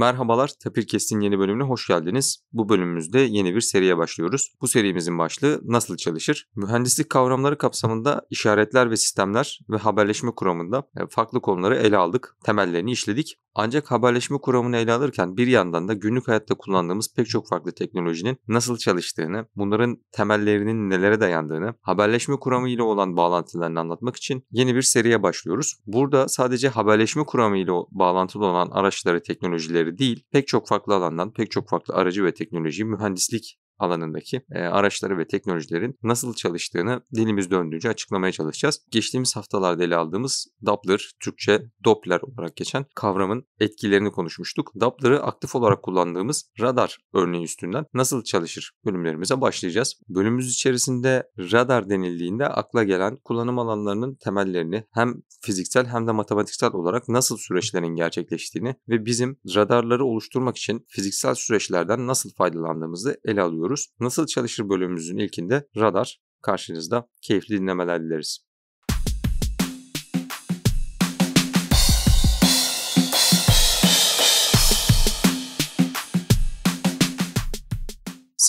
Merhabalar, Kesin yeni bölümüne hoş geldiniz. Bu bölümümüzde yeni bir seriye başlıyoruz. Bu serimizin başlığı nasıl çalışır? Mühendislik kavramları kapsamında işaretler ve sistemler ve haberleşme kuramında e, farklı konuları ele aldık, temellerini işledik. Ancak haberleşme kuramını ele alırken bir yandan da günlük hayatta kullandığımız pek çok farklı teknolojinin nasıl çalıştığını, bunların temellerinin nelere dayandığını, haberleşme kuramı ile olan bağlantılarını anlatmak için yeni bir seriye başlıyoruz. Burada sadece haberleşme kuramı ile bağlantılı olan araçları, teknolojileri değil, pek çok farklı alandan, pek çok farklı aracı ve teknoloji, mühendislik alanındaki e, araçları ve teknolojilerin nasıl çalıştığını dilimiz döndüğünce açıklamaya çalışacağız. Geçtiğimiz haftalarda ele aldığımız Doppler, Türkçe Doppler olarak geçen kavramın etkilerini konuşmuştuk. Doppler'ı aktif olarak kullandığımız radar örneği üstünden nasıl çalışır bölümlerimize başlayacağız. Bölümümüz içerisinde radar denildiğinde akla gelen kullanım alanlarının temellerini hem fiziksel hem de matematiksel olarak nasıl süreçlerin gerçekleştiğini ve bizim radarları oluşturmak için fiziksel süreçlerden nasıl faydalandığımızı ele alıyoruz oluruz. Nasıl çalışır bölümümüzün ilkinde radar karşınızda. Keyifli dinlemeler dileriz.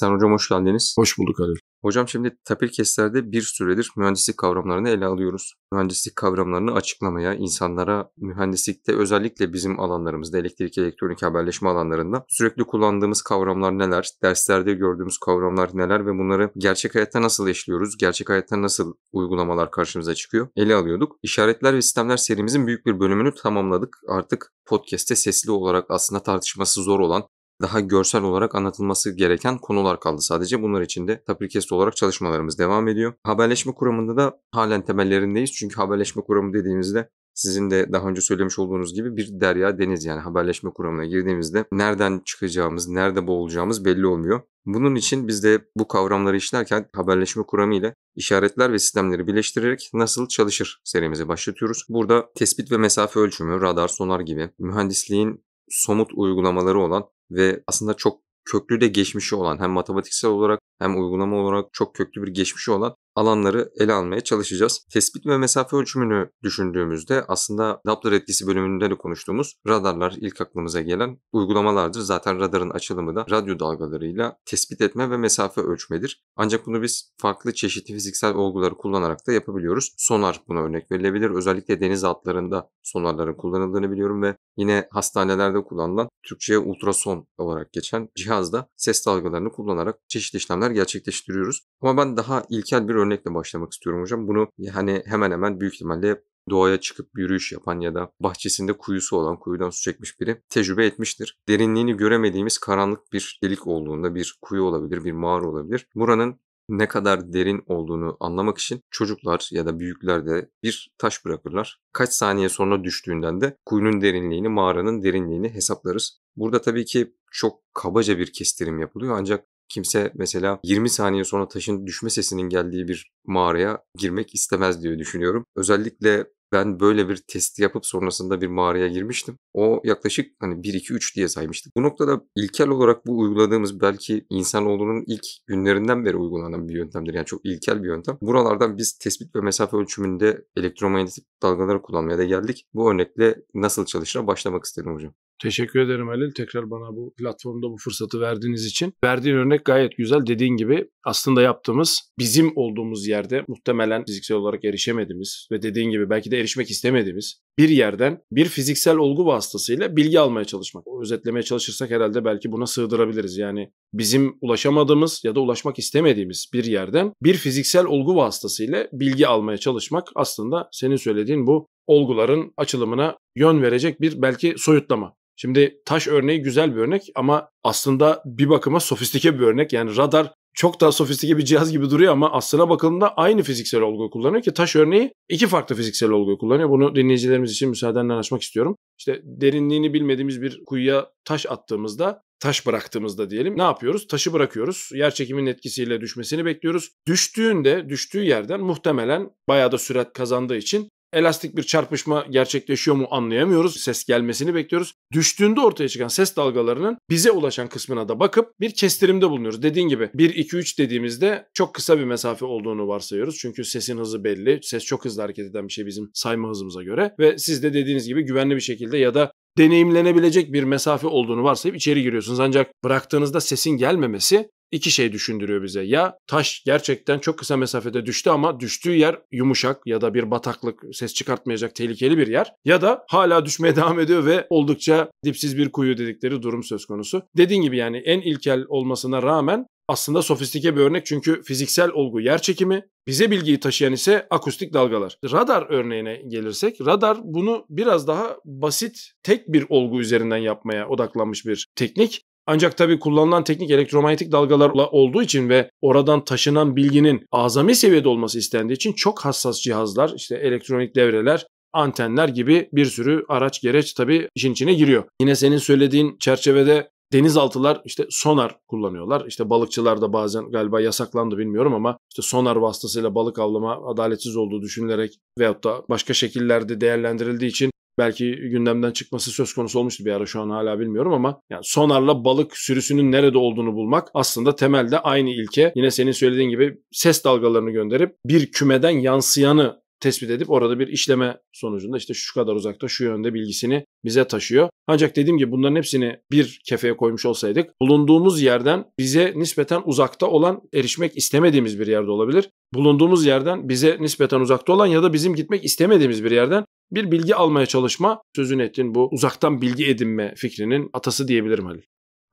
Sen hocam hoş geldiniz. Hoş bulduk Halil. Hocam şimdi Tapirkesler'de bir süredir mühendislik kavramlarını ele alıyoruz. Mühendislik kavramlarını açıklamaya, insanlara mühendislikte özellikle bizim alanlarımızda elektrik, elektronik haberleşme alanlarında sürekli kullandığımız kavramlar neler, derslerde gördüğümüz kavramlar neler ve bunları gerçek hayatta nasıl işliyoruz, gerçek hayatta nasıl uygulamalar karşımıza çıkıyor ele alıyorduk. İşaretler ve sistemler serimizin büyük bir bölümünü tamamladık. Artık podcast'te sesli olarak aslında tartışması zor olan daha görsel olarak anlatılması gereken konular kaldı sadece. Bunlar için de Tapirkest olarak çalışmalarımız devam ediyor. Haberleşme kuramında da halen temellerindeyiz. Çünkü haberleşme kuramı dediğimizde sizin de daha önce söylemiş olduğunuz gibi bir derya deniz yani haberleşme kuramına girdiğimizde nereden çıkacağımız, nerede boğulacağımız belli olmuyor. Bunun için biz de bu kavramları işlerken haberleşme kuramı ile işaretler ve sistemleri birleştirerek nasıl çalışır serimize başlatıyoruz. Burada tespit ve mesafe ölçümü, radar, sonar gibi mühendisliğin somut uygulamaları olan ve aslında çok köklü de geçmişi olan hem matematiksel olarak hem uygulama olarak çok köklü bir geçmişi olan alanları ele almaya çalışacağız. Tespit ve mesafe ölçümünü düşündüğümüzde aslında Doppler etkisi bölümünde de konuştuğumuz radarlar ilk aklımıza gelen uygulamalardır. Zaten radarın açılımı da radyo dalgalarıyla tespit etme ve mesafe ölçmedir. Ancak bunu biz farklı çeşitli fiziksel olguları kullanarak da yapabiliyoruz. Sonar buna örnek verilebilir. Özellikle deniz altlarında sonarların kullanıldığını biliyorum ve yine hastanelerde kullanılan Türkçe'ye ultrason olarak geçen cihazda ses dalgalarını kullanarak çeşitli işlemler gerçekleştiriyoruz. Ama ben daha ilkel bir örnekle başlamak istiyorum hocam. Bunu e, hani hemen hemen büyük ihtimalle doğaya çıkıp yürüyüş yapan ya da bahçesinde kuyusu olan kuyudan su çekmiş biri tecrübe etmiştir. Derinliğini göremediğimiz karanlık bir delik olduğunda bir kuyu olabilir, bir mağara olabilir. Buranın ne kadar derin olduğunu anlamak için çocuklar ya da büyükler de bir taş bırakırlar. Kaç saniye sonra düştüğünden de kuyunun derinliğini, mağaranın derinliğini hesaplarız. Burada tabii ki çok kabaca bir kestirim yapılıyor ancak kimse mesela 20 saniye sonra taşın düşme sesinin geldiği bir mağaraya girmek istemez diye düşünüyorum. Özellikle ben böyle bir test yapıp sonrasında bir mağaraya girmiştim. O yaklaşık hani 1 2 3 diye saymıştık. Bu noktada ilkel olarak bu uyguladığımız belki insanoğlunun ilk günlerinden beri uygulanan bir yöntemdir. Yani çok ilkel bir yöntem. Buralardan biz tespit ve mesafe ölçümünde elektromanyetik dalgaları kullanmaya da geldik. Bu örnekle nasıl çalışır başlamak istedim hocam. Teşekkür ederim Halil. Tekrar bana bu platformda bu fırsatı verdiğiniz için. Verdiğin örnek gayet güzel. Dediğin gibi aslında yaptığımız bizim olduğumuz yerde muhtemelen fiziksel olarak erişemediğimiz ve dediğin gibi belki de erişmek istemediğimiz bir yerden bir fiziksel olgu vasıtasıyla bilgi almaya çalışmak. Özetlemeye çalışırsak herhalde belki buna sığdırabiliriz. Yani bizim ulaşamadığımız ya da ulaşmak istemediğimiz bir yerden bir fiziksel olgu vasıtasıyla bilgi almaya çalışmak aslında senin söylediğin bu olguların açılımına yön verecek bir belki soyutlama. Şimdi taş örneği güzel bir örnek ama aslında bir bakıma sofistike bir örnek. Yani radar çok daha sofistike bir cihaz gibi duruyor ama aslına bakıldığında aynı fiziksel olgu kullanıyor ki taş örneği iki farklı fiziksel olgu kullanıyor. Bunu dinleyicilerimiz için müsaadenle açmak istiyorum. İşte derinliğini bilmediğimiz bir kuyuya taş attığımızda taş bıraktığımızda diyelim ne yapıyoruz? Taşı bırakıyoruz. Yer çekiminin etkisiyle düşmesini bekliyoruz. Düştüğünde düştüğü yerden muhtemelen bayağı da sürat kazandığı için Elastik bir çarpışma gerçekleşiyor mu anlayamıyoruz. Ses gelmesini bekliyoruz. Düştüğünde ortaya çıkan ses dalgalarının bize ulaşan kısmına da bakıp bir kestirimde bulunuyoruz. Dediğin gibi 1 2 3 dediğimizde çok kısa bir mesafe olduğunu varsayıyoruz. Çünkü sesin hızı belli. Ses çok hızlı hareket eden bir şey bizim sayma hızımıza göre ve siz de dediğiniz gibi güvenli bir şekilde ya da deneyimlenebilecek bir mesafe olduğunu varsayıp içeri giriyorsunuz. Ancak bıraktığınızda sesin gelmemesi iki şey düşündürüyor bize. Ya taş gerçekten çok kısa mesafede düştü ama düştüğü yer yumuşak ya da bir bataklık ses çıkartmayacak tehlikeli bir yer ya da hala düşmeye devam ediyor ve oldukça dipsiz bir kuyu dedikleri durum söz konusu. Dediğin gibi yani en ilkel olmasına rağmen aslında sofistike bir örnek çünkü fiziksel olgu yer çekimi, bize bilgiyi taşıyan ise akustik dalgalar. Radar örneğine gelirsek, radar bunu biraz daha basit tek bir olgu üzerinden yapmaya odaklanmış bir teknik. Ancak tabii kullanılan teknik elektromanyetik dalgalarla olduğu için ve oradan taşınan bilginin azami seviyede olması istendiği için çok hassas cihazlar, işte elektronik devreler antenler gibi bir sürü araç gereç tabii işin içine giriyor. Yine senin söylediğin çerçevede denizaltılar işte sonar kullanıyorlar. İşte balıkçılar da bazen galiba yasaklandı bilmiyorum ama işte sonar vasıtasıyla balık avlama adaletsiz olduğu düşünülerek veyahut da başka şekillerde değerlendirildiği için belki gündemden çıkması söz konusu olmuştu bir ara şu an hala bilmiyorum ama yani sonarla balık sürüsünün nerede olduğunu bulmak aslında temelde aynı ilke yine senin söylediğin gibi ses dalgalarını gönderip bir kümeden yansıyanı tespit edip orada bir işleme sonucunda işte şu kadar uzakta şu yönde bilgisini bize taşıyor. Ancak dediğim gibi bunların hepsini bir kefeye koymuş olsaydık bulunduğumuz yerden bize nispeten uzakta olan erişmek istemediğimiz bir yerde olabilir. Bulunduğumuz yerden bize nispeten uzakta olan ya da bizim gitmek istemediğimiz bir yerden bir bilgi almaya çalışma sözünü ettiğin bu uzaktan bilgi edinme fikrinin atası diyebilirim Halil.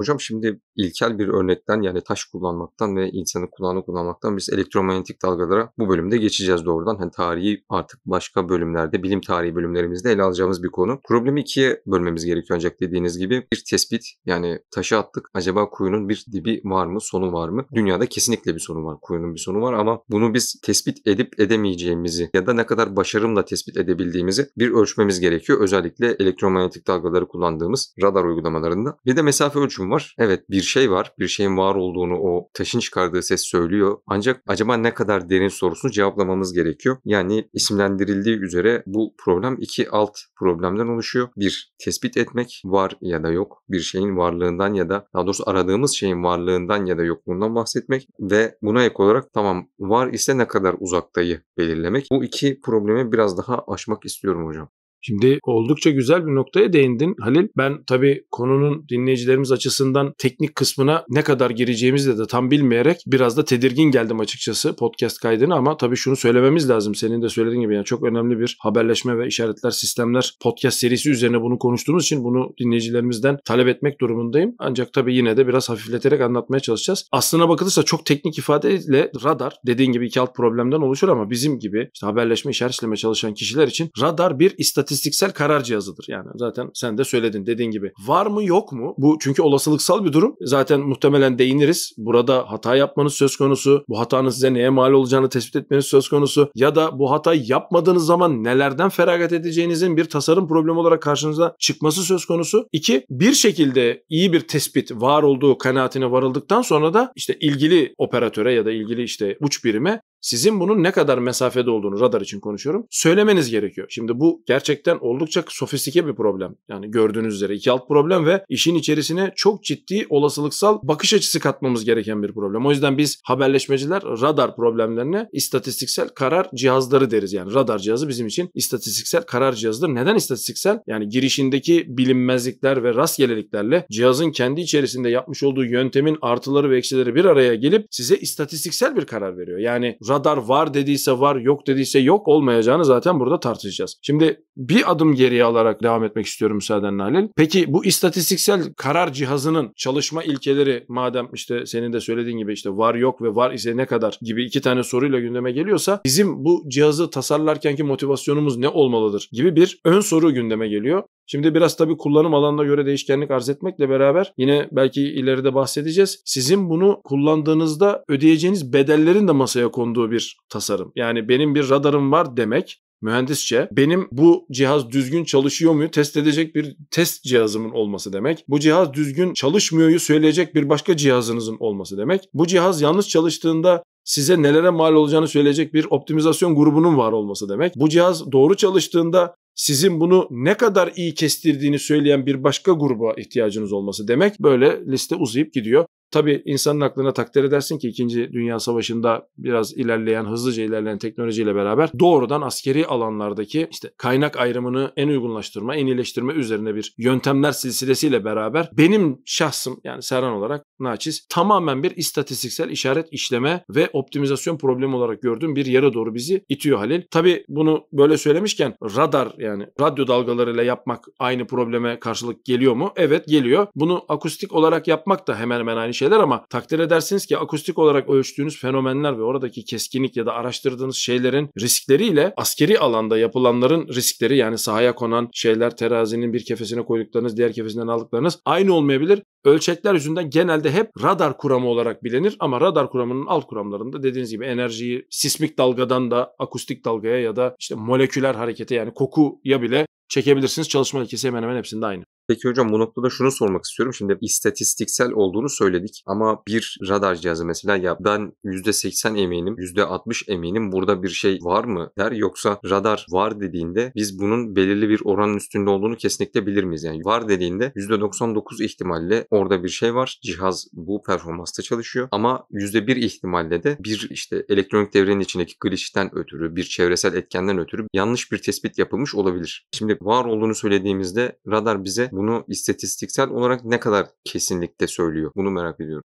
Hocam şimdi ilkel bir örnekten yani taş kullanmaktan ve insanın kulağını kullanmaktan biz elektromanyetik dalgalara bu bölümde geçeceğiz doğrudan. Hani tarihi artık başka bölümlerde, bilim tarihi bölümlerimizde ele alacağımız bir konu. Problemi ikiye bölmemiz gerekiyor ancak dediğiniz gibi bir tespit yani taşı attık acaba kuyunun bir dibi var mı, sonu var mı? Dünyada kesinlikle bir sonu var, kuyunun bir sonu var ama bunu biz tespit edip edemeyeceğimizi ya da ne kadar başarımla tespit edebildiğimizi bir ölçmemiz gerekiyor. Özellikle elektromanyetik dalgaları kullandığımız radar uygulamalarında. Bir de mesafe ölçümü isim var. Evet bir şey var. Bir şeyin var olduğunu o taşın çıkardığı ses söylüyor. Ancak acaba ne kadar derin sorusunu cevaplamamız gerekiyor. Yani isimlendirildiği üzere bu problem iki alt problemden oluşuyor. Bir tespit etmek var ya da yok. Bir şeyin varlığından ya da daha doğrusu aradığımız şeyin varlığından ya da yokluğundan bahsetmek ve buna ek olarak tamam var ise ne kadar uzaktayı belirlemek. Bu iki problemi biraz daha aşmak istiyorum hocam. Şimdi oldukça güzel bir noktaya değindin Halil. Ben tabii konunun dinleyicilerimiz açısından teknik kısmına ne kadar gireceğimizi de tam bilmeyerek biraz da tedirgin geldim açıkçası podcast kaydını ama tabii şunu söylememiz lazım. Senin de söylediğin gibi yani çok önemli bir haberleşme ve işaretler sistemler podcast serisi üzerine bunu konuştuğumuz için bunu dinleyicilerimizden talep etmek durumundayım. Ancak tabii yine de biraz hafifleterek anlatmaya çalışacağız. Aslına bakılırsa çok teknik ifadeyle radar dediğin gibi iki alt problemden oluşur ama bizim gibi işte haberleşme işaretleme çalışan kişiler için radar bir istatistik istatistiksel karar cihazıdır. Yani zaten sen de söyledin dediğin gibi. Var mı yok mu? Bu çünkü olasılıksal bir durum. Zaten muhtemelen değiniriz. Burada hata yapmanız söz konusu. Bu hatanın size neye mal olacağını tespit etmeniz söz konusu. Ya da bu hata yapmadığınız zaman nelerden feragat edeceğinizin bir tasarım problemi olarak karşınıza çıkması söz konusu. İki, bir şekilde iyi bir tespit var olduğu kanaatine varıldıktan sonra da işte ilgili operatöre ya da ilgili işte uç birime sizin bunun ne kadar mesafede olduğunu radar için konuşuyorum. Söylemeniz gerekiyor. Şimdi bu gerçekten oldukça sofistike bir problem. Yani gördüğünüz üzere iki alt problem ve işin içerisine çok ciddi olasılıksal bakış açısı katmamız gereken bir problem. O yüzden biz haberleşmeciler radar problemlerine istatistiksel karar cihazları deriz. Yani radar cihazı bizim için istatistiksel karar cihazıdır. Neden istatistiksel? Yani girişindeki bilinmezlikler ve rastgeleliklerle cihazın kendi içerisinde yapmış olduğu yöntemin artıları ve eksileri bir araya gelip size istatistiksel bir karar veriyor. Yani radar var dediyse var, yok dediyse yok olmayacağını zaten burada tartışacağız. Şimdi bir adım geriye alarak devam etmek istiyorum müsaadenle Halil. Peki bu istatistiksel karar cihazının çalışma ilkeleri madem işte senin de söylediğin gibi işte var yok ve var ise ne kadar gibi iki tane soruyla gündeme geliyorsa bizim bu cihazı tasarlarkenki motivasyonumuz ne olmalıdır gibi bir ön soru gündeme geliyor. Şimdi biraz tabii kullanım alanına göre değişkenlik arz etmekle beraber yine belki ileride bahsedeceğiz. Sizin bunu kullandığınızda ödeyeceğiniz bedellerin de masaya konduğu bir tasarım. Yani benim bir radarım var demek mühendisçe benim bu cihaz düzgün çalışıyor mu test edecek bir test cihazımın olması demek. Bu cihaz düzgün çalışmıyoryu söyleyecek bir başka cihazınızın olması demek. Bu cihaz yanlış çalıştığında size nelere mal olacağını söyleyecek bir optimizasyon grubunun var olması demek. Bu cihaz doğru çalıştığında sizin bunu ne kadar iyi kestirdiğini söyleyen bir başka gruba ihtiyacınız olması demek. Böyle liste uzayıp gidiyor. Tabii insanın aklına takdir edersin ki 2. Dünya Savaşı'nda biraz ilerleyen, hızlıca ilerleyen teknolojiyle beraber doğrudan askeri alanlardaki işte kaynak ayrımını en uygunlaştırma, en iyileştirme üzerine bir yöntemler silsilesiyle beraber benim şahsım yani Serhan olarak naçiz tamamen bir istatistiksel işaret işleme ve optimizasyon problemi olarak gördüğüm bir yere doğru bizi itiyor Halil. Tabi bunu böyle söylemişken radar yani radyo dalgalarıyla yapmak aynı probleme karşılık geliyor mu? Evet geliyor. Bunu akustik olarak yapmak da hemen hemen aynı şeyler ama takdir edersiniz ki akustik olarak ölçtüğünüz fenomenler ve oradaki keskinlik ya da araştırdığınız şeylerin riskleriyle askeri alanda yapılanların riskleri yani sahaya konan şeyler terazinin bir kefesine koyduklarınız diğer kefesinden aldıklarınız aynı olmayabilir. Ölçekler yüzünden genelde hep radar kuramı olarak bilinir ama radar kuramının alt kuramlarından alanında dediğiniz gibi enerjiyi sismik dalgadan da akustik dalgaya ya da işte moleküler harekete yani kokuya bile çekebilirsiniz. Çalışma ilkesi hemen hemen hepsinde aynı. Peki hocam bu noktada şunu sormak istiyorum. Şimdi istatistiksel olduğunu söyledik ama bir radar cihazı mesela ya ben %80 eminim, %60 eminim burada bir şey var mı der yoksa radar var dediğinde biz bunun belirli bir oranın üstünde olduğunu kesinlikle bilir miyiz? Yani var dediğinde %99 ihtimalle orada bir şey var. Cihaz bu performansta çalışıyor ama %1 ihtimalle de bir işte elektronik devrenin içindeki glitch'ten ötürü, bir çevresel etkenden ötürü yanlış bir tespit yapılmış olabilir. Şimdi var olduğunu söylediğimizde radar bize bunu istatistiksel olarak ne kadar kesinlikle söylüyor? Bunu merak ediyorum.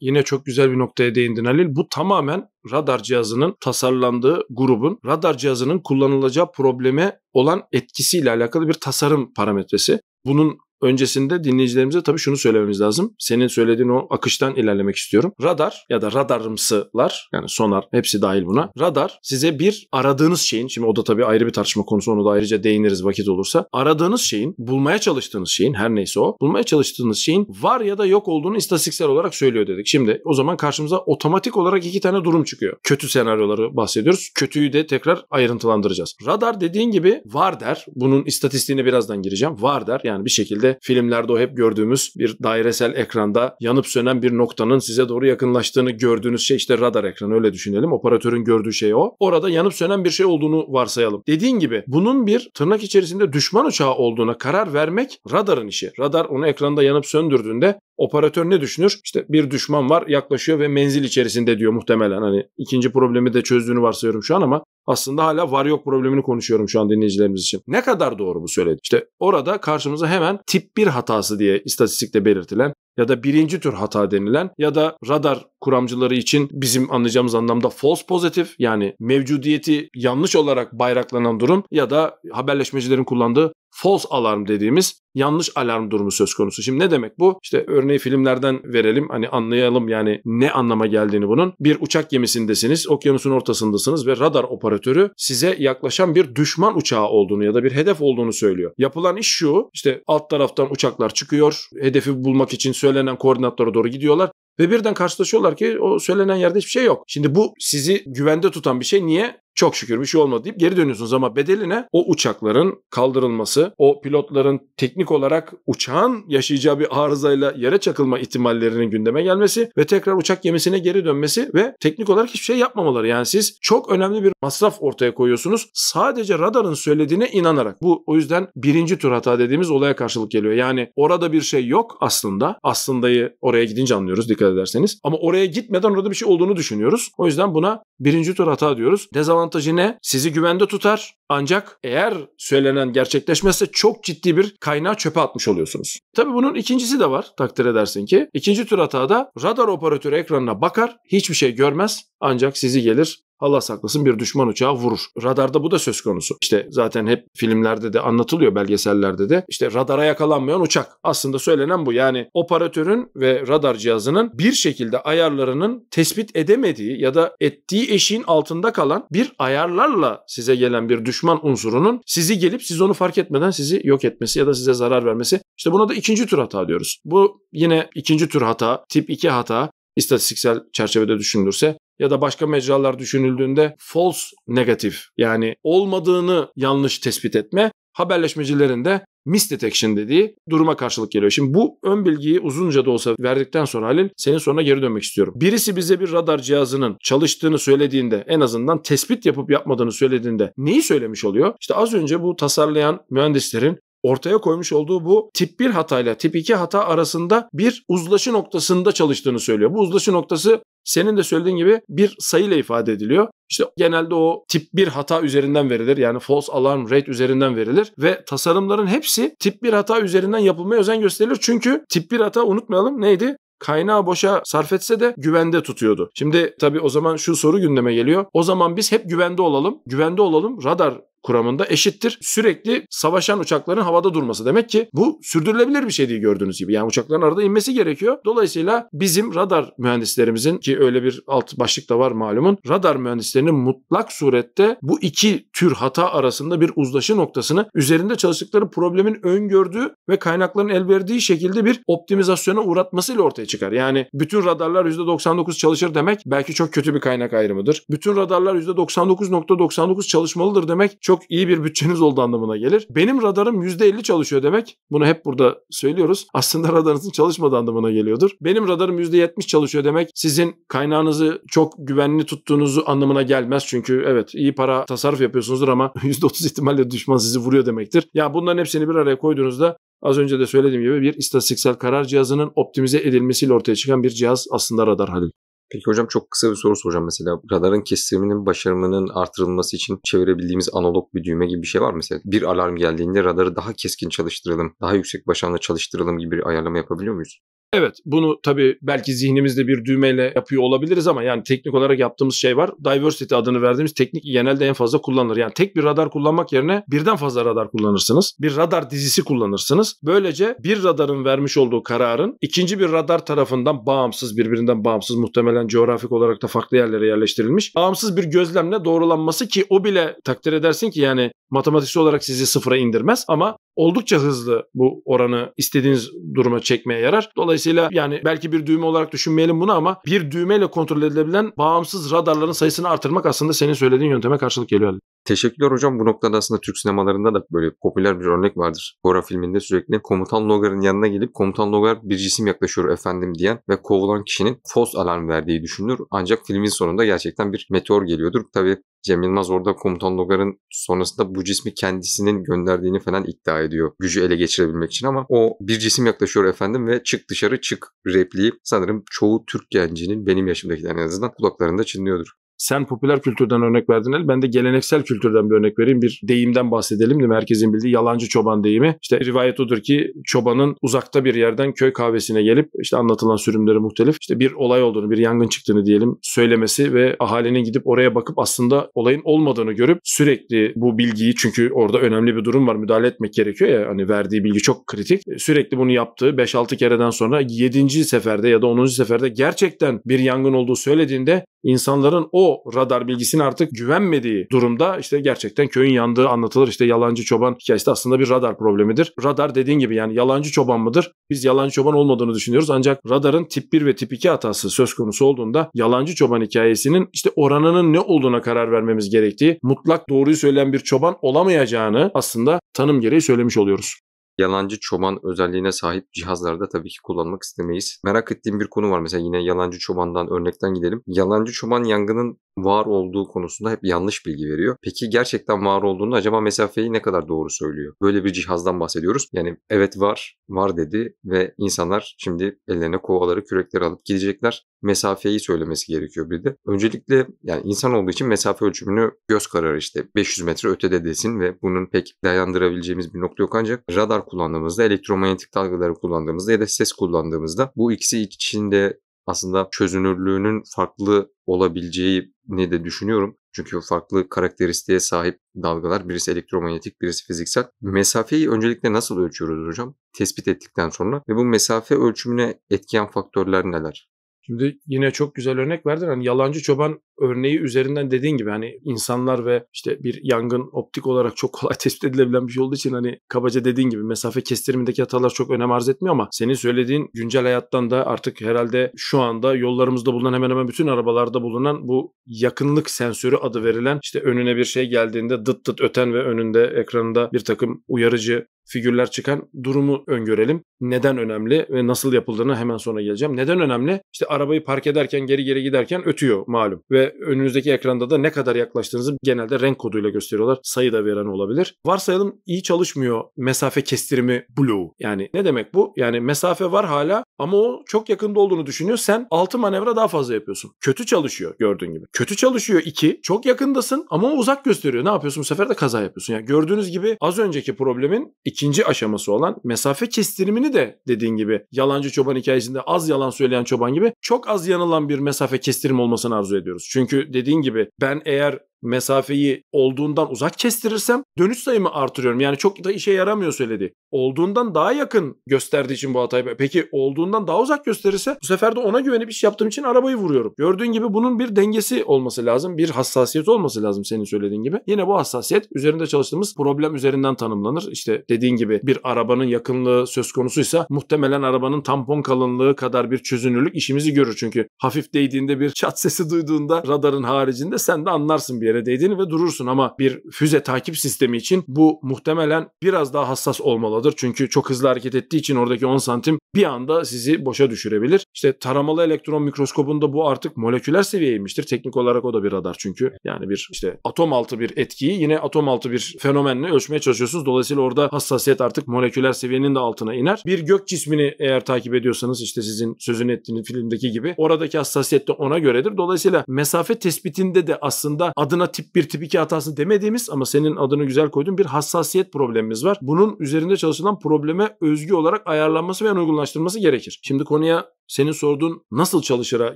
Yine çok güzel bir noktaya değindin Halil. Bu tamamen radar cihazının tasarlandığı grubun radar cihazının kullanılacağı probleme olan etkisiyle alakalı bir tasarım parametresi. Bunun öncesinde dinleyicilerimize tabii şunu söylememiz lazım. Senin söylediğin o akıştan ilerlemek istiyorum. Radar ya da radarımsılar yani sonar hepsi dahil buna. Radar size bir aradığınız şeyin şimdi o da tabii ayrı bir tartışma konusu onu da ayrıca değiniriz vakit olursa. Aradığınız şeyin bulmaya çalıştığınız şeyin her neyse o bulmaya çalıştığınız şeyin var ya da yok olduğunu istatistiksel olarak söylüyor dedik. Şimdi o zaman karşımıza otomatik olarak iki tane durum çıkıyor. Kötü senaryoları bahsediyoruz. Kötüyü de tekrar ayrıntılandıracağız. Radar dediğin gibi var der. Bunun istatistiğine birazdan gireceğim. Var der yani bir şekilde şekilde filmlerde o hep gördüğümüz bir dairesel ekranda yanıp sönen bir noktanın size doğru yakınlaştığını gördüğünüz şey işte radar ekranı öyle düşünelim. Operatörün gördüğü şey o. Orada yanıp sönen bir şey olduğunu varsayalım. Dediğin gibi bunun bir tırnak içerisinde düşman uçağı olduğuna karar vermek radarın işi. Radar onu ekranda yanıp söndürdüğünde Operatör ne düşünür? İşte bir düşman var yaklaşıyor ve menzil içerisinde diyor muhtemelen. Hani ikinci problemi de çözdüğünü varsayıyorum şu an ama aslında hala var yok problemini konuşuyorum şu an dinleyicilerimiz için. Ne kadar doğru bu söyledi? İşte orada karşımıza hemen tip 1 hatası diye istatistikte belirtilen ya da birinci tür hata denilen ya da radar kuramcıları için bizim anlayacağımız anlamda false pozitif yani mevcudiyeti yanlış olarak bayraklanan durum ya da haberleşmecilerin kullandığı false alarm dediğimiz yanlış alarm durumu söz konusu. Şimdi ne demek bu? İşte örneği filmlerden verelim hani anlayalım yani ne anlama geldiğini bunun. Bir uçak gemisindesiniz, okyanusun ortasındasınız ve radar operatörü size yaklaşan bir düşman uçağı olduğunu ya da bir hedef olduğunu söylüyor. Yapılan iş şu işte alt taraftan uçaklar çıkıyor, hedefi bulmak için söylenen koordinatlara doğru gidiyorlar. Ve birden karşılaşıyorlar ki o söylenen yerde hiçbir şey yok. Şimdi bu sizi güvende tutan bir şey. Niye? çok şükür bir şey olmadı deyip geri dönüyorsunuz ama bedeli ne? o uçakların kaldırılması, o pilotların teknik olarak uçağın yaşayacağı bir arızayla yere çakılma ihtimallerinin gündeme gelmesi ve tekrar uçak gemisine geri dönmesi ve teknik olarak hiçbir şey yapmamaları. Yani siz çok önemli bir masraf ortaya koyuyorsunuz. Sadece radarın söylediğine inanarak. Bu o yüzden birinci tur hata dediğimiz olaya karşılık geliyor. Yani orada bir şey yok aslında. Aslındayı oraya gidince anlıyoruz dikkat ederseniz. Ama oraya gitmeden orada bir şey olduğunu düşünüyoruz. O yüzden buna birinci tur hata diyoruz. Dezavantaj dezavantajı ne? Sizi güvende tutar ancak eğer söylenen gerçekleşmezse çok ciddi bir kaynağı çöpe atmış oluyorsunuz. Tabi bunun ikincisi de var takdir edersin ki. ikinci tür da radar operatörü ekranına bakar hiçbir şey görmez ancak sizi gelir Allah saklasın bir düşman uçağı vurur. Radarda bu da söz konusu. İşte zaten hep filmlerde de anlatılıyor belgesellerde de. İşte radara yakalanmayan uçak. Aslında söylenen bu. Yani operatörün ve radar cihazının bir şekilde ayarlarının tespit edemediği ya da ettiği eşiğin altında kalan bir ayarlarla size gelen bir düşman unsurunun sizi gelip siz onu fark etmeden sizi yok etmesi ya da size zarar vermesi. İşte buna da ikinci tür hata diyoruz. Bu yine ikinci tür hata, tip 2 hata istatistiksel çerçevede düşünülürse ya da başka mecralar düşünüldüğünde false negatif yani olmadığını yanlış tespit etme haberleşmecilerin de misdetection dediği duruma karşılık geliyor. Şimdi bu ön bilgiyi uzunca da olsa verdikten sonra Halil senin sonra geri dönmek istiyorum. Birisi bize bir radar cihazının çalıştığını söylediğinde en azından tespit yapıp yapmadığını söylediğinde neyi söylemiş oluyor? İşte az önce bu tasarlayan mühendislerin ortaya koymuş olduğu bu tip 1 hatayla tip 2 hata arasında bir uzlaşı noktasında çalıştığını söylüyor. Bu uzlaşı noktası senin de söylediğin gibi bir sayıyla ifade ediliyor. İşte genelde o tip 1 hata üzerinden verilir. Yani false alarm rate üzerinden verilir ve tasarımların hepsi tip 1 hata üzerinden yapılmaya özen gösterilir. Çünkü tip 1 hata unutmayalım neydi? kaynağı boşa sarf etse de güvende tutuyordu. Şimdi tabii o zaman şu soru gündeme geliyor. O zaman biz hep güvende olalım. Güvende olalım. Radar kuramında eşittir. Sürekli savaşan uçakların havada durması demek ki bu sürdürülebilir bir şey değil gördüğünüz gibi. Yani uçakların arada inmesi gerekiyor. Dolayısıyla bizim radar mühendislerimizin ki öyle bir alt başlık da var malumun. Radar mühendislerinin mutlak surette bu iki tür hata arasında bir uzlaşı noktasını üzerinde çalıştıkları problemin öngördüğü ve kaynakların el verdiği şekilde bir optimizasyona uğratmasıyla ortaya çıkar. Yani bütün radarlar %99 çalışır demek belki çok kötü bir kaynak ayrımıdır. Bütün radarlar %99.99 .99 çalışmalıdır demek çok çok iyi bir bütçeniz olduğu anlamına gelir. Benim radarım %50 çalışıyor demek. Bunu hep burada söylüyoruz. Aslında radarınızın çalışmadığı anlamına geliyordur. Benim radarım %70 çalışıyor demek sizin kaynağınızı çok güvenli tuttuğunuzu anlamına gelmez. Çünkü evet iyi para tasarruf yapıyorsunuzdur ama %30 ihtimalle düşman sizi vuruyor demektir. Ya bunların hepsini bir araya koyduğunuzda Az önce de söylediğim gibi bir istatistiksel karar cihazının optimize edilmesiyle ortaya çıkan bir cihaz aslında radar Halil. Peki hocam çok kısa bir soru soracağım mesela. Radarın kesiminin başarımının artırılması için çevirebildiğimiz analog bir düğme gibi bir şey var mı? Mesela bir alarm geldiğinde radarı daha keskin çalıştıralım, daha yüksek başanla çalıştıralım gibi bir ayarlama yapabiliyor muyuz? Evet bunu tabii belki zihnimizde bir düğmeyle yapıyor olabiliriz ama yani teknik olarak yaptığımız şey var. Diversity adını verdiğimiz teknik genelde en fazla kullanılır. Yani tek bir radar kullanmak yerine birden fazla radar kullanırsınız. Bir radar dizisi kullanırsınız. Böylece bir radarın vermiş olduğu kararın ikinci bir radar tarafından bağımsız birbirinden bağımsız muhtemelen coğrafik olarak da farklı yerlere yerleştirilmiş. Bağımsız bir gözlemle doğrulanması ki o bile takdir edersin ki yani matematiksel olarak sizi sıfıra indirmez ama oldukça hızlı bu oranı istediğiniz duruma çekmeye yarar. Dolayısıyla yani belki bir düğme olarak düşünmeyelim bunu ama bir düğmeyle kontrol edilebilen bağımsız radarların sayısını artırmak aslında senin söylediğin yönteme karşılık geliyor. Teşekkürler hocam. Bu noktada aslında Türk sinemalarında da böyle popüler bir örnek vardır. Gora filminde sürekli komutan Logar'ın yanına gelip komutan Logar bir cisim yaklaşıyor efendim diyen ve kovulan kişinin fos alarm verdiği düşünülür. Ancak filmin sonunda gerçekten bir meteor geliyordur. Tabi Cem Yılmaz orada komutan Logar'ın sonrasında bu cismi kendisinin gönderdiğini falan iddia ediyor. Gücü ele geçirebilmek için ama o bir cisim yaklaşıyor efendim ve çık dışarı çık repliği sanırım çoğu Türk gencinin benim yaşımdakilerin en azından kulaklarında çınlıyordur. Sen popüler kültürden örnek verdin El. Ben de geleneksel kültürden bir örnek vereyim. Bir deyimden bahsedelim de mi? Herkesin bildiği yalancı çoban deyimi. İşte rivayet odur ki çobanın uzakta bir yerden köy kahvesine gelip işte anlatılan sürümleri muhtelif. işte bir olay olduğunu, bir yangın çıktığını diyelim söylemesi ve ahalinin gidip oraya bakıp aslında olayın olmadığını görüp sürekli bu bilgiyi çünkü orada önemli bir durum var müdahale etmek gerekiyor ya hani verdiği bilgi çok kritik. E, sürekli bunu yaptığı 5-6 kereden sonra 7. seferde ya da 10. seferde gerçekten bir yangın olduğu söylediğinde insanların o radar bilgisine artık güvenmediği durumda işte gerçekten köyün yandığı anlatılır. İşte yalancı çoban hikayesi aslında bir radar problemidir. Radar dediğin gibi yani yalancı çoban mıdır? Biz yalancı çoban olmadığını düşünüyoruz ancak radarın tip 1 ve tip 2 hatası söz konusu olduğunda yalancı çoban hikayesinin işte oranının ne olduğuna karar vermemiz gerektiği, mutlak doğruyu söyleyen bir çoban olamayacağını aslında tanım gereği söylemiş oluyoruz yalancı çoban özelliğine sahip cihazları da tabii ki kullanmak istemeyiz. Merak ettiğim bir konu var mesela yine yalancı çobandan örnekten gidelim. Yalancı çoban yangının var olduğu konusunda hep yanlış bilgi veriyor. Peki gerçekten var olduğunu acaba mesafeyi ne kadar doğru söylüyor? Böyle bir cihazdan bahsediyoruz. Yani evet var, var dedi ve insanlar şimdi ellerine kovaları, kürekleri alıp gidecekler. Mesafeyi söylemesi gerekiyor bir de. Öncelikle yani insan olduğu için mesafe ölçümünü göz kararı işte 500 metre ötede desin ve bunun pek dayandırabileceğimiz bir nokta yok ancak radar kullandığımızda, elektromanyetik dalgaları kullandığımızda ya da ses kullandığımızda bu ikisi içinde aslında çözünürlüğünün farklı olabileceğini de düşünüyorum. Çünkü farklı karakteristiğe sahip dalgalar birisi elektromanyetik birisi fiziksel. Mesafeyi öncelikle nasıl ölçüyoruz hocam? Tespit ettikten sonra ve bu mesafe ölçümüne etken faktörler neler? Şimdi yine çok güzel örnek verdin. Hani yalancı çoban örneği üzerinden dediğin gibi hani insanlar ve işte bir yangın optik olarak çok kolay tespit edilebilen bir şey olduğu için hani kabaca dediğin gibi mesafe kestirimindeki hatalar çok önem arz etmiyor ama senin söylediğin güncel hayattan da artık herhalde şu anda yollarımızda bulunan hemen hemen bütün arabalarda bulunan bu yakınlık sensörü adı verilen işte önüne bir şey geldiğinde dıt dıt öten ve önünde ekranında bir takım uyarıcı figürler çıkan durumu öngörelim. Neden önemli ve nasıl yapıldığını hemen sonra geleceğim. Neden önemli? İşte arabayı park ederken geri geri giderken ötüyor malum ve önünüzdeki ekranda da ne kadar yaklaştığınızı genelde renk koduyla gösteriyorlar. Sayı da veren olabilir. Varsayalım iyi çalışmıyor mesafe kestirimi blue. Yani ne demek bu? Yani mesafe var hala ama o çok yakında olduğunu düşünüyor. Sen 6 manevra daha fazla yapıyorsun. Kötü çalışıyor gördüğün gibi. Kötü çalışıyor 2. Çok yakındasın ama o uzak gösteriyor. Ne yapıyorsun? Bu sefer de kaza yapıyorsun. Yani gördüğünüz gibi az önceki problemin ikinci aşaması olan mesafe kestirimini de dediğin gibi yalancı çoban hikayesinde az yalan söyleyen çoban gibi çok az yanılan bir mesafe kestirim olmasını arzu ediyoruz. Çünkü dediğin gibi ben eğer mesafeyi olduğundan uzak kestirirsem dönüş sayımı artırıyorum. Yani çok da işe yaramıyor söyledi. Olduğundan daha yakın gösterdiği için bu hatayı. Peki olduğundan daha uzak gösterirse bu sefer de ona güvenip iş yaptığım için arabayı vuruyorum. Gördüğün gibi bunun bir dengesi olması lazım. Bir hassasiyet olması lazım senin söylediğin gibi. Yine bu hassasiyet üzerinde çalıştığımız problem üzerinden tanımlanır. İşte dediğin gibi bir arabanın yakınlığı söz konusuysa muhtemelen arabanın tampon kalınlığı kadar bir çözünürlük işimizi görür. Çünkü hafif değdiğinde bir çat sesi duyduğunda radarın haricinde sen de anlarsın bir yere değdiğini ve durursun ama bir füze takip sistemi için bu muhtemelen biraz daha hassas olmalıdır. Çünkü çok hızlı hareket ettiği için oradaki 10 santim bir anda sizi boşa düşürebilir. İşte taramalı elektron mikroskobunda bu artık moleküler seviyeye Teknik olarak o da bir radar çünkü. Yani bir işte atom altı bir etkiyi yine atom altı bir fenomenle ölçmeye çalışıyorsunuz. Dolayısıyla orada hassasiyet artık moleküler seviyenin de altına iner. Bir gök cismini eğer takip ediyorsanız işte sizin sözünü ettiğiniz filmdeki gibi oradaki hassasiyet de ona göredir. Dolayısıyla mesafe tespitinde de aslında adı adına tip 1 tip 2 hatası demediğimiz ama senin adını güzel koydun bir hassasiyet problemimiz var. Bunun üzerinde çalışılan probleme özgü olarak ayarlanması ve uygunlaştırılması gerekir. Şimdi konuya senin sorduğun nasıl çalışıra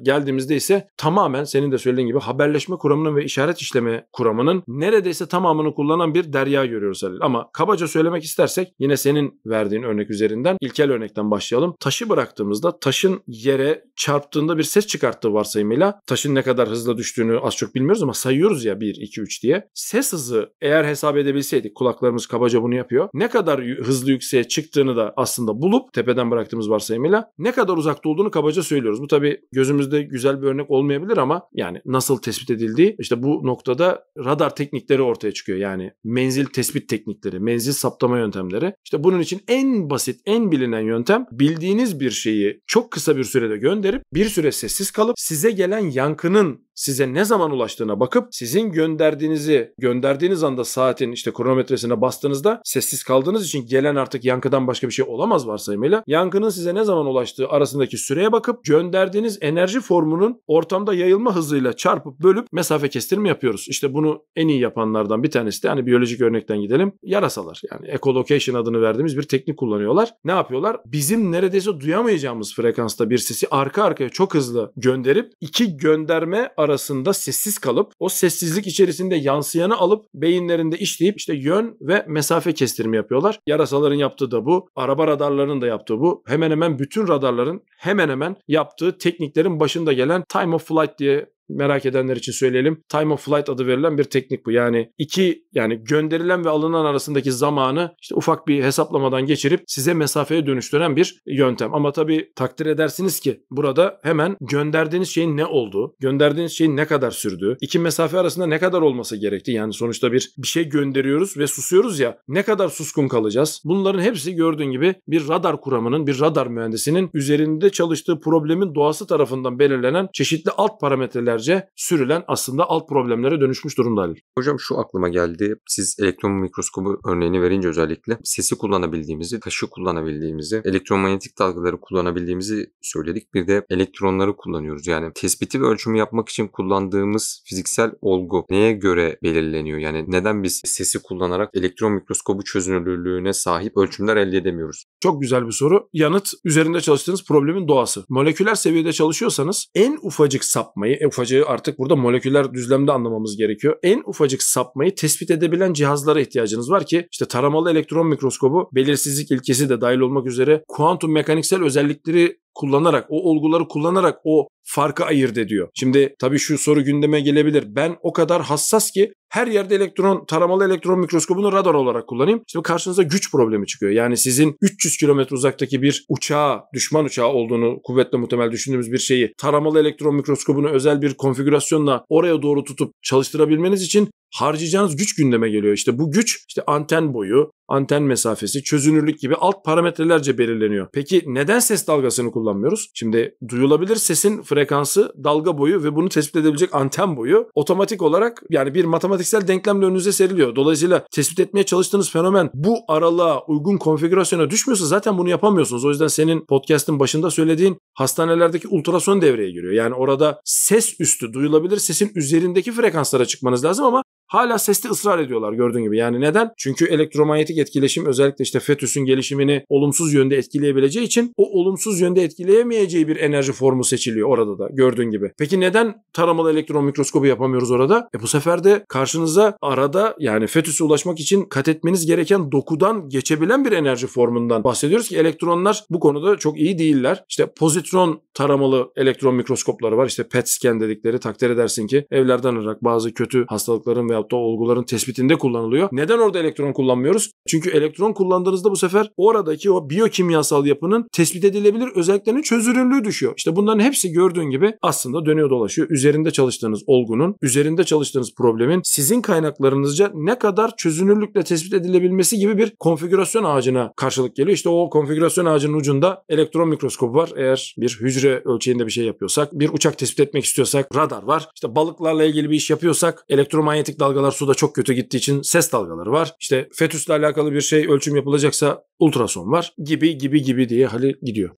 geldiğimizde ise tamamen senin de söylediğin gibi haberleşme kuramının ve işaret işleme kuramının neredeyse tamamını kullanan bir derya görüyoruz Halil. Ama kabaca söylemek istersek yine senin verdiğin örnek üzerinden ilkel örnekten başlayalım. Taşı bıraktığımızda taşın yere çarptığında bir ses çıkarttığı varsayımıyla taşın ne kadar hızla düştüğünü az çok bilmiyoruz ama sayıyoruz ya 1, 2, 3 diye. Ses hızı eğer hesap edebilseydik kulaklarımız kabaca bunu yapıyor. Ne kadar hızlı yükseğe çıktığını da aslında bulup tepeden bıraktığımız varsayımıyla ne kadar uzakta olduğunu olduğunu kabaca söylüyoruz. Bu tabii gözümüzde güzel bir örnek olmayabilir ama yani nasıl tespit edildiği işte bu noktada radar teknikleri ortaya çıkıyor. Yani menzil tespit teknikleri, menzil saptama yöntemleri. İşte bunun için en basit, en bilinen yöntem bildiğiniz bir şeyi çok kısa bir sürede gönderip bir süre sessiz kalıp size gelen yankının size ne zaman ulaştığına bakıp sizin gönderdiğinizi gönderdiğiniz anda saatin işte kronometresine bastığınızda sessiz kaldığınız için gelen artık yankıdan başka bir şey olamaz varsayımıyla yankının size ne zaman ulaştığı arasındaki süreye bakıp gönderdiğiniz enerji formunun ortamda yayılma hızıyla çarpıp bölüp mesafe kestirme yapıyoruz. İşte bunu en iyi yapanlardan bir tanesi de hani biyolojik örnekten gidelim yarasalar yani echolocation adını verdiğimiz bir teknik kullanıyorlar. Ne yapıyorlar? Bizim neredeyse duyamayacağımız frekansta bir sesi arka arkaya çok hızlı gönderip iki gönderme arasında arasında sessiz kalıp o sessizlik içerisinde yansıyanı alıp beyinlerinde işleyip işte yön ve mesafe kestirimi yapıyorlar. Yarasaların yaptığı da bu. Araba radarlarının da yaptığı bu. Hemen hemen bütün radarların hemen hemen yaptığı tekniklerin başında gelen time of flight diye merak edenler için söyleyelim. Time of flight adı verilen bir teknik bu. Yani iki yani gönderilen ve alınan arasındaki zamanı işte ufak bir hesaplamadan geçirip size mesafeye dönüştüren bir yöntem. Ama tabii takdir edersiniz ki burada hemen gönderdiğiniz şeyin ne olduğu, gönderdiğiniz şeyin ne kadar sürdüğü, iki mesafe arasında ne kadar olması gerektiği. Yani sonuçta bir bir şey gönderiyoruz ve susuyoruz ya ne kadar suskun kalacağız? Bunların hepsi gördüğün gibi bir radar kuramının, bir radar mühendisinin üzerinde çalıştığı problemin doğası tarafından belirlenen çeşitli alt parametreler senelerce sürülen aslında alt problemlere dönüşmüş durumda Halil. Hocam şu aklıma geldi. Siz elektron mikroskobu örneğini verince özellikle sesi kullanabildiğimizi, taşı kullanabildiğimizi, elektromanyetik dalgaları kullanabildiğimizi söyledik. Bir de elektronları kullanıyoruz. Yani tespiti ve ölçümü yapmak için kullandığımız fiziksel olgu neye göre belirleniyor? Yani neden biz sesi kullanarak elektron mikroskobu çözünürlüğüne sahip ölçümler elde edemiyoruz? Çok güzel bir soru. Yanıt üzerinde çalıştığınız problemin doğası. Moleküler seviyede çalışıyorsanız en ufacık sapmayı, en ufacık olacayı artık burada moleküler düzlemde anlamamız gerekiyor. En ufacık sapmayı tespit edebilen cihazlara ihtiyacınız var ki işte taramalı elektron mikroskobu belirsizlik ilkesi de dahil olmak üzere kuantum mekaniksel özellikleri kullanarak, o olguları kullanarak o farkı ayırt ediyor. Şimdi tabii şu soru gündeme gelebilir. Ben o kadar hassas ki her yerde elektron, taramalı elektron mikroskobunu radar olarak kullanayım. Şimdi karşınıza güç problemi çıkıyor. Yani sizin 300 kilometre uzaktaki bir uçağa, düşman uçağı olduğunu kuvvetle muhtemel düşündüğümüz bir şeyi taramalı elektron mikroskobunu özel bir konfigürasyonla oraya doğru tutup çalıştırabilmeniz için harcayacağınız güç gündeme geliyor. İşte bu güç işte anten boyu, anten mesafesi, çözünürlük gibi alt parametrelerce belirleniyor. Peki neden ses dalgasını kullanmıyoruz? Şimdi duyulabilir sesin frekansı, dalga boyu ve bunu tespit edebilecek anten boyu otomatik olarak yani bir matematiksel denklemle önünüze seriliyor. Dolayısıyla tespit etmeye çalıştığınız fenomen bu aralığa uygun konfigürasyona düşmüyorsa zaten bunu yapamıyorsunuz. O yüzden senin podcast'ın başında söylediğin hastanelerdeki ultrason devreye giriyor. Yani orada ses üstü duyulabilir sesin üzerindeki frekanslara çıkmanız lazım ama Hala sesli ısrar ediyorlar gördüğün gibi. Yani neden? Çünkü elektromanyetik etkileşim özellikle işte fetüsün gelişimini olumsuz yönde etkileyebileceği için o olumsuz yönde etkileyemeyeceği bir enerji formu seçiliyor orada da gördüğün gibi. Peki neden taramalı elektron mikroskobu yapamıyoruz orada? E bu sefer de karşınıza arada yani fetüse ulaşmak için kat etmeniz gereken dokudan geçebilen bir enerji formundan bahsediyoruz ki elektronlar bu konuda çok iyi değiller. İşte pozitron taramalı elektron mikroskopları var. İşte PET scan dedikleri takdir edersin ki evlerden alarak bazı kötü hastalıkların veya veyahut da olguların tespitinde kullanılıyor. Neden orada elektron kullanmıyoruz? Çünkü elektron kullandığınızda bu sefer oradaki o biyokimyasal yapının tespit edilebilir özelliklerinin çözünürlüğü düşüyor. İşte bunların hepsi gördüğün gibi aslında dönüyor dolaşıyor. Üzerinde çalıştığınız olgunun, üzerinde çalıştığınız problemin sizin kaynaklarınızca ne kadar çözünürlükle tespit edilebilmesi gibi bir konfigürasyon ağacına karşılık geliyor. İşte o konfigürasyon ağacının ucunda elektron mikroskobu var. Eğer bir hücre ölçeğinde bir şey yapıyorsak, bir uçak tespit etmek istiyorsak radar var. İşte balıklarla ilgili bir iş yapıyorsak elektromanyetik dalga dalgalar suda çok kötü gittiği için ses dalgaları var. İşte fetüsle alakalı bir şey ölçüm yapılacaksa ultrason var gibi gibi gibi diye Halil gidiyor.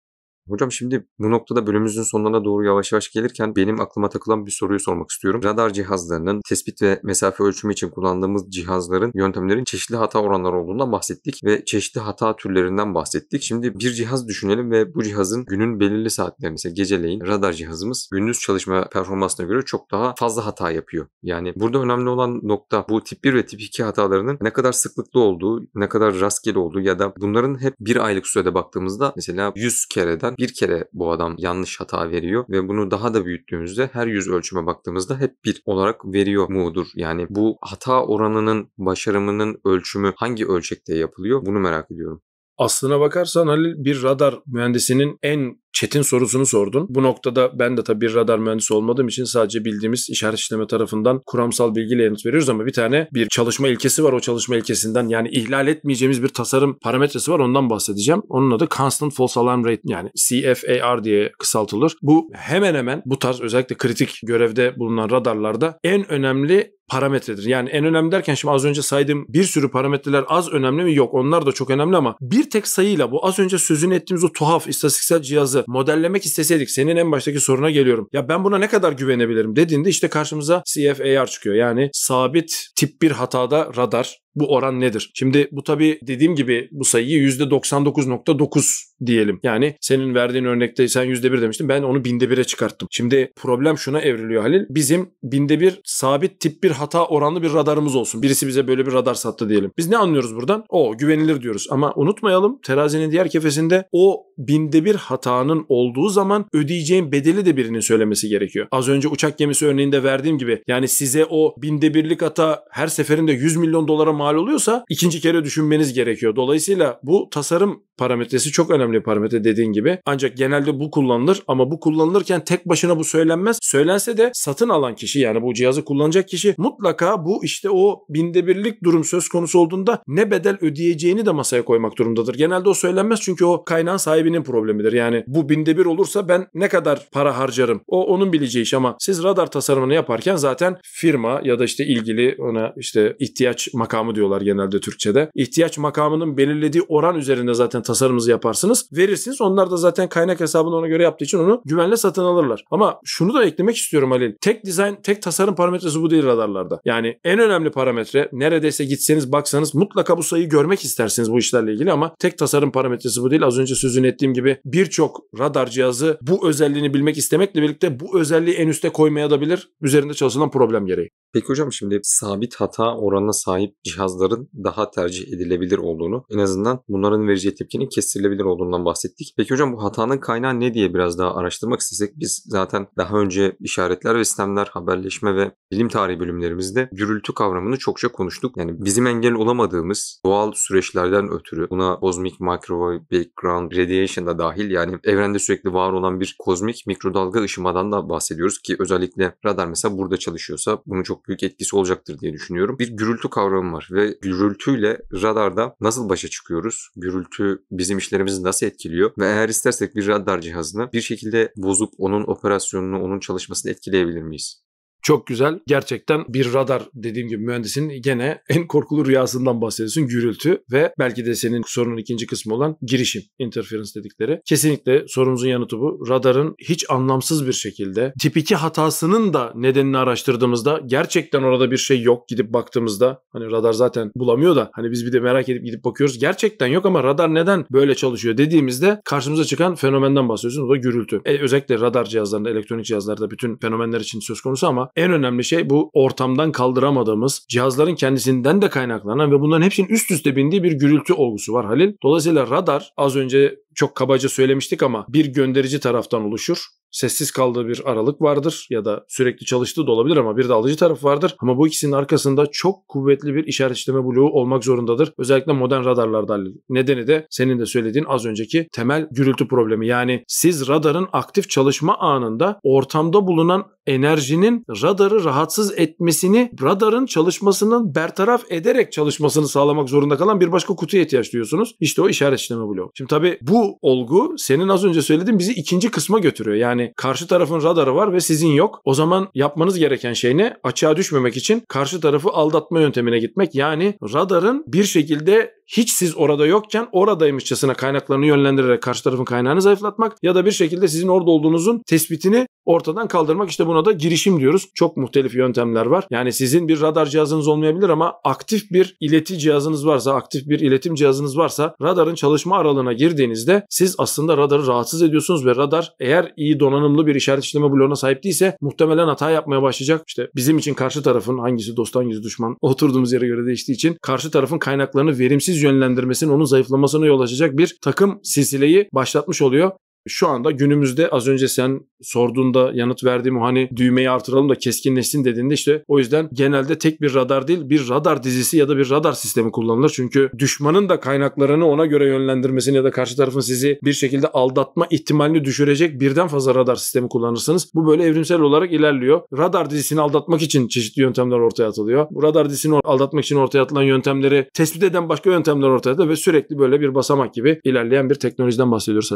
Hocam şimdi bu noktada bölümümüzün sonlarına doğru yavaş yavaş gelirken benim aklıma takılan bir soruyu sormak istiyorum. Radar cihazlarının tespit ve mesafe ölçümü için kullandığımız cihazların yöntemlerin çeşitli hata oranları olduğundan bahsettik ve çeşitli hata türlerinden bahsettik. Şimdi bir cihaz düşünelim ve bu cihazın günün belirli saatlerinde geceleyin radar cihazımız gündüz çalışma performansına göre çok daha fazla hata yapıyor. Yani burada önemli olan nokta bu tip 1 ve tip 2 hatalarının ne kadar sıklıklı olduğu, ne kadar rastgele olduğu ya da bunların hep bir aylık sürede baktığımızda mesela 100 kereden bir kere bu adam yanlış hata veriyor ve bunu daha da büyüttüğümüzde her yüz ölçüme baktığımızda hep bir olarak veriyor mudur? Yani bu hata oranının başarımının ölçümü hangi ölçekte yapılıyor? Bunu merak ediyorum. Aslına bakarsan Halil bir radar mühendisinin en Çetin sorusunu sordun. Bu noktada ben de tabii bir radar mühendisi olmadığım için sadece bildiğimiz işaret işleme tarafından kuramsal bilgiyle yanıt veriyoruz ama bir tane bir çalışma ilkesi var. O çalışma ilkesinden yani ihlal etmeyeceğimiz bir tasarım parametresi var. Ondan bahsedeceğim. Onun adı Constant False Alarm Rate yani CFAR diye kısaltılır. Bu hemen hemen bu tarz özellikle kritik görevde bulunan radarlarda en önemli parametredir. Yani en önemli derken şimdi az önce saydığım bir sürü parametreler az önemli mi? Yok onlar da çok önemli ama bir tek sayıyla bu az önce sözünü ettiğimiz o tuhaf istatistiksel cihazı modellemek isteseydik senin en baştaki soruna geliyorum. Ya ben buna ne kadar güvenebilirim dediğinde işte karşımıza CFAR çıkıyor. Yani sabit tip bir hatada radar bu oran nedir? Şimdi bu tabii dediğim gibi bu sayıyı %99.9 diyelim. Yani senin verdiğin örnekte sen %1 demiştin ben onu binde bire çıkarttım. Şimdi problem şuna evriliyor Halil. Bizim binde bir sabit tip bir hata oranlı bir radarımız olsun. Birisi bize böyle bir radar sattı diyelim. Biz ne anlıyoruz buradan? O güvenilir diyoruz. Ama unutmayalım terazinin diğer kefesinde o binde bir hatanın olduğu zaman ödeyeceğin bedeli de birinin söylemesi gerekiyor. Az önce uçak gemisi örneğinde verdiğim gibi yani size o binde birlik hata her seferinde 100 milyon dolara mal oluyorsa ikinci kere düşünmeniz gerekiyor. Dolayısıyla bu tasarım parametresi çok önemli bir parametre dediğin gibi. Ancak genelde bu kullanılır ama bu kullanılırken tek başına bu söylenmez. Söylense de satın alan kişi yani bu cihazı kullanacak kişi mutlaka bu işte o binde birlik durum söz konusu olduğunda ne bedel ödeyeceğini de masaya koymak durumundadır. Genelde o söylenmez çünkü o kaynağın sahibinin problemidir. Yani bu binde bir olursa ben ne kadar para harcarım? O onun bileceği iş ama siz radar tasarımını yaparken zaten firma ya da işte ilgili ona işte ihtiyaç makamı makamı diyorlar genelde Türkçe'de. İhtiyaç makamının belirlediği oran üzerinde zaten tasarımınızı yaparsınız. Verirsiniz. Onlar da zaten kaynak hesabını ona göre yaptığı için onu güvenle satın alırlar. Ama şunu da eklemek istiyorum Halil. Tek dizayn, tek tasarım parametresi bu değil radarlarda. Yani en önemli parametre neredeyse gitseniz baksanız mutlaka bu sayıyı görmek istersiniz bu işlerle ilgili ama tek tasarım parametresi bu değil. Az önce sözünü ettiğim gibi birçok radar cihazı bu özelliğini bilmek istemekle birlikte bu özelliği en üste koymaya da bilir. Üzerinde çalışılan problem gereği. Peki hocam şimdi sabit hata oranına sahip cihazların daha tercih edilebilir olduğunu, en azından bunların vereceği tepkinin kestirilebilir olduğundan bahsettik. Peki hocam bu hatanın kaynağı ne diye biraz daha araştırmak istesek biz zaten daha önce işaretler ve sistemler, haberleşme ve bilim tarihi bölümlerimizde gürültü kavramını çokça konuştuk. Yani bizim engel olamadığımız doğal süreçlerden ötürü buna kozmik microwave background radiation da dahil yani evrende sürekli var olan bir kozmik mikrodalga ışımadan da bahsediyoruz ki özellikle radar mesela burada çalışıyorsa bunu çok çok büyük etkisi olacaktır diye düşünüyorum. Bir gürültü kavramı var ve gürültüyle radarda nasıl başa çıkıyoruz? Gürültü bizim işlerimizi nasıl etkiliyor? Ve eğer istersek bir radar cihazını bir şekilde bozup onun operasyonunu, onun çalışmasını etkileyebilir miyiz? Çok güzel. Gerçekten bir radar dediğim gibi mühendisin gene en korkulu rüyasından bahsediyorsun. Gürültü ve belki de senin sorunun ikinci kısmı olan girişim. Interference dedikleri. Kesinlikle sorumuzun yanıtı bu. Radarın hiç anlamsız bir şekilde tip 2 hatasının da nedenini araştırdığımızda gerçekten orada bir şey yok gidip baktığımızda hani radar zaten bulamıyor da hani biz bir de merak edip gidip bakıyoruz. Gerçekten yok ama radar neden böyle çalışıyor dediğimizde karşımıza çıkan fenomenden bahsediyorsun. O da gürültü. E, özellikle radar cihazlarında, elektronik cihazlarda bütün fenomenler için söz konusu ama en önemli şey bu ortamdan kaldıramadığımız cihazların kendisinden de kaynaklanan ve bunların hepsinin üst üste bindiği bir gürültü olgusu var Halil. Dolayısıyla radar az önce çok kabaca söylemiştik ama bir gönderici taraftan oluşur sessiz kaldığı bir aralık vardır ya da sürekli çalıştığı da olabilir ama bir de alıcı taraf vardır. Ama bu ikisinin arkasında çok kuvvetli bir işaretçileme bloğu olmak zorundadır. Özellikle modern radarlarda. Nedeni de senin de söylediğin az önceki temel gürültü problemi. Yani siz radarın aktif çalışma anında ortamda bulunan enerjinin radarı rahatsız etmesini radarın çalışmasının bertaraf ederek çalışmasını sağlamak zorunda kalan bir başka kutuya ihtiyaç duyuyorsunuz. İşte o işaretçileme bloğu. Şimdi tabii bu olgu senin az önce söylediğin bizi ikinci kısma götürüyor. Yani yani karşı tarafın radarı var ve sizin yok. O zaman yapmanız gereken şey ne? Açığa düşmemek için karşı tarafı aldatma yöntemine gitmek. Yani radarın bir şekilde hiç siz orada yokken oradaymışçasına kaynaklarını yönlendirerek karşı tarafın kaynağını zayıflatmak ya da bir şekilde sizin orada olduğunuzun tespitini ortadan kaldırmak işte buna da girişim diyoruz. Çok muhtelif yöntemler var. Yani sizin bir radar cihazınız olmayabilir ama aktif bir ileti cihazınız varsa, aktif bir iletim cihazınız varsa radarın çalışma aralığına girdiğinizde siz aslında radarı rahatsız ediyorsunuz ve radar eğer iyi donanımlı donanımlı bir işaret işleme bloğuna sahip değilse muhtemelen hata yapmaya başlayacak. İşte bizim için karşı tarafın hangisi dost hangisi düşman oturduğumuz yere göre değiştiği için karşı tarafın kaynaklarını verimsiz yönlendirmesinin onun zayıflamasına yol açacak bir takım silsileyi başlatmış oluyor şu anda günümüzde az önce sen sorduğunda yanıt verdiğim hani düğmeyi artıralım da keskinleşsin dediğinde işte o yüzden genelde tek bir radar değil bir radar dizisi ya da bir radar sistemi kullanılır. Çünkü düşmanın da kaynaklarını ona göre yönlendirmesini ya da karşı tarafın sizi bir şekilde aldatma ihtimalini düşürecek birden fazla radar sistemi kullanırsınız. Bu böyle evrimsel olarak ilerliyor. Radar dizisini aldatmak için çeşitli yöntemler ortaya atılıyor. Bu radar dizisini aldatmak için ortaya atılan yöntemleri tespit eden başka yöntemler ortaya atılıyor ve sürekli böyle bir basamak gibi ilerleyen bir teknolojiden bahsediyoruz.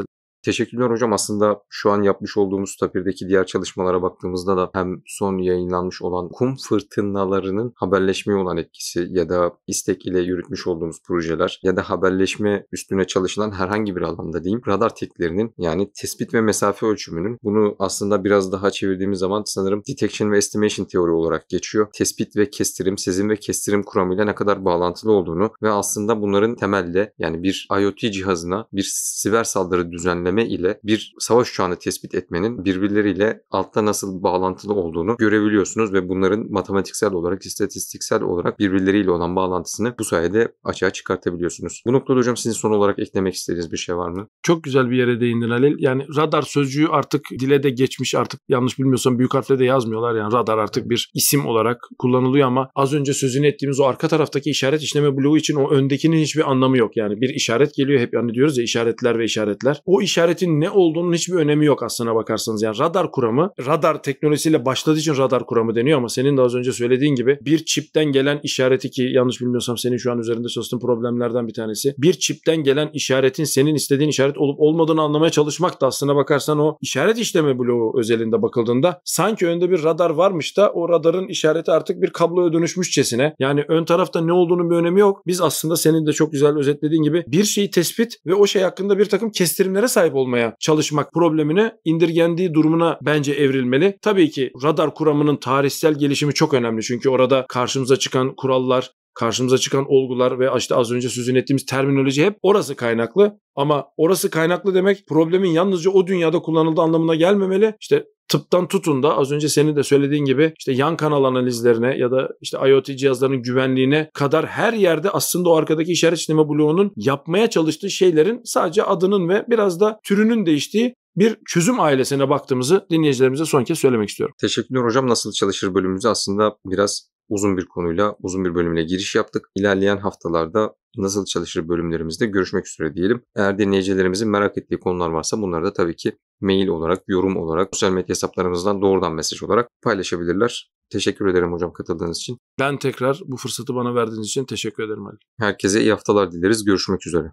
Teşekkürler hocam. Aslında şu an yapmış olduğumuz tapirdeki diğer çalışmalara baktığımızda da hem son yayınlanmış olan kum fırtınalarının haberleşmeye olan etkisi ya da istek ile yürütmüş olduğumuz projeler ya da haberleşme üstüne çalışılan herhangi bir alanda diyeyim radar teklerinin yani tespit ve mesafe ölçümünün bunu aslında biraz daha çevirdiğimiz zaman sanırım detection ve estimation teori olarak geçiyor. Tespit ve kestirim, sezim ve kestirim kuramıyla ne kadar bağlantılı olduğunu ve aslında bunların temelde yani bir IoT cihazına bir siber saldırı düzenleme inceleme ile bir savaş uçağını tespit etmenin birbirleriyle altta nasıl bağlantılı olduğunu görebiliyorsunuz ve bunların matematiksel olarak, istatistiksel olarak birbirleriyle olan bağlantısını bu sayede açığa çıkartabiliyorsunuz. Bu noktada hocam sizin son olarak eklemek istediğiniz bir şey var mı? Çok güzel bir yere değindin Halil. Yani radar sözcüğü artık dile de geçmiş artık yanlış bilmiyorsam büyük harfle de yazmıyorlar. Yani radar artık bir isim olarak kullanılıyor ama az önce sözünü ettiğimiz o arka taraftaki işaret işleme bloğu için o öndekinin hiçbir anlamı yok. Yani bir işaret geliyor hep yani diyoruz ya işaretler ve işaretler. O işaret işaretin ne olduğunun hiçbir önemi yok aslına bakarsanız. Yani radar kuramı radar teknolojisiyle başladığı için radar kuramı deniyor ama senin de az önce söylediğin gibi bir çipten gelen işareti ki yanlış bilmiyorsam senin şu an üzerinde çalıştığın problemlerden bir tanesi. Bir çipten gelen işaretin senin istediğin işaret olup olmadığını anlamaya çalışmak da aslına bakarsan o işaret işleme bloğu özelinde bakıldığında sanki önde bir radar varmış da o radarın işareti artık bir kabloya dönüşmüşçesine. Yani ön tarafta ne olduğunun bir önemi yok. Biz aslında senin de çok güzel özetlediğin gibi bir şeyi tespit ve o şey hakkında bir takım kestirimlere sahip sahip olmaya çalışmak problemine indirgendiği durumuna bence evrilmeli. Tabii ki radar kuramının tarihsel gelişimi çok önemli. Çünkü orada karşımıza çıkan kurallar, karşımıza çıkan olgular ve işte az önce sözünü ettiğimiz terminoloji hep orası kaynaklı. Ama orası kaynaklı demek problemin yalnızca o dünyada kullanıldığı anlamına gelmemeli. İşte tıptan tutun da az önce senin de söylediğin gibi işte yan kanal analizlerine ya da işte IoT cihazlarının güvenliğine kadar her yerde aslında o arkadaki işaret işleme bloğunun yapmaya çalıştığı şeylerin sadece adının ve biraz da türünün değiştiği bir çözüm ailesine baktığımızı dinleyicilerimize son kez söylemek istiyorum. Teşekkürler hocam. Nasıl çalışır bölümümüzü aslında biraz uzun bir konuyla, uzun bir bölümle giriş yaptık. İlerleyen haftalarda nasıl çalışır bölümlerimizde görüşmek üzere diyelim. Eğer dinleyicilerimizin merak ettiği konular varsa bunları da tabii ki mail olarak, yorum olarak, sosyal medya hesaplarımızdan doğrudan mesaj olarak paylaşabilirler. Teşekkür ederim hocam katıldığınız için. Ben tekrar bu fırsatı bana verdiğiniz için teşekkür ederim Ali. Herkese iyi haftalar dileriz. Görüşmek üzere.